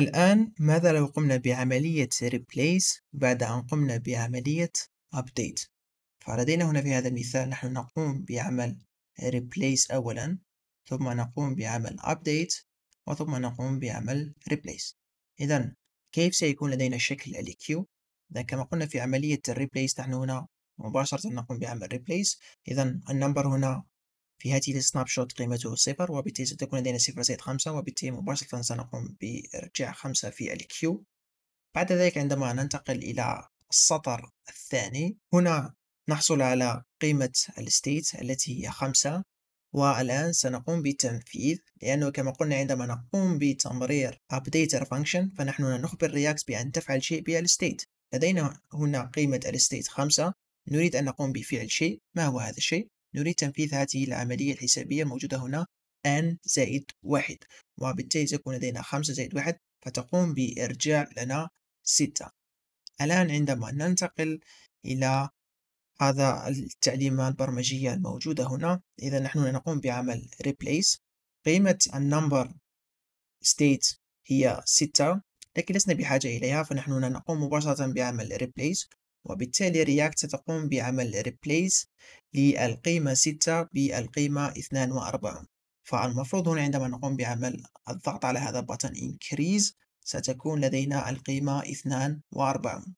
الآن ماذا لو قمنا بعملية replace بعد أن قمنا بعملية update فلدينا هنا في هذا المثال نحن نقوم بعمل replace أولا ثم نقوم بعمل update وثم نقوم بعمل replace إذا كيف سيكون لدينا شكل الـ EQ؟ إذا كما قلنا في عملية ال replace نحن هنا مباشرة نقوم بعمل replace إذا النمبر هنا في هذه السناب شوت قيمته صفر وبالتالي ستكون لدينا صفر زائد خمسة وبالتالي مباشرة سنقوم بإرجاع خمسة في الكيو بعد ذلك عندما ننتقل إلى السطر الثاني هنا نحصل على قيمة الستيت التي هي خمسة والآن سنقوم بتنفيذ لأنه كما قلنا عندما نقوم بتمرير updater function فنحن نخبر React بأن تفعل شيء بالستيت لدينا هنا قيمة الستيت خمسة نريد أن نقوم بفعل شيء ما هو هذا الشيء نريد تنفيذ هذه العملية الحسابية الموجودة هنا n زائد واحد وبالتالي سيكون لدينا خمسة زائد واحد فتقوم بإرجاع لنا ستة الآن عندما ننتقل إلى هذا التعليم البرمجية الموجودة هنا إذا نحن نقوم بعمل replace قيمة النمبر state هي ستة لكن لسنا بحاجة إليها فنحن نقوم مباشرة بعمل replace وبالتالي React ستقوم بعمل replace للقيمة 6 بالقيمة 42 فالمفروض هنا عندما نقوم بعمل الضغط على هذا button increase ستكون لدينا القيمة 42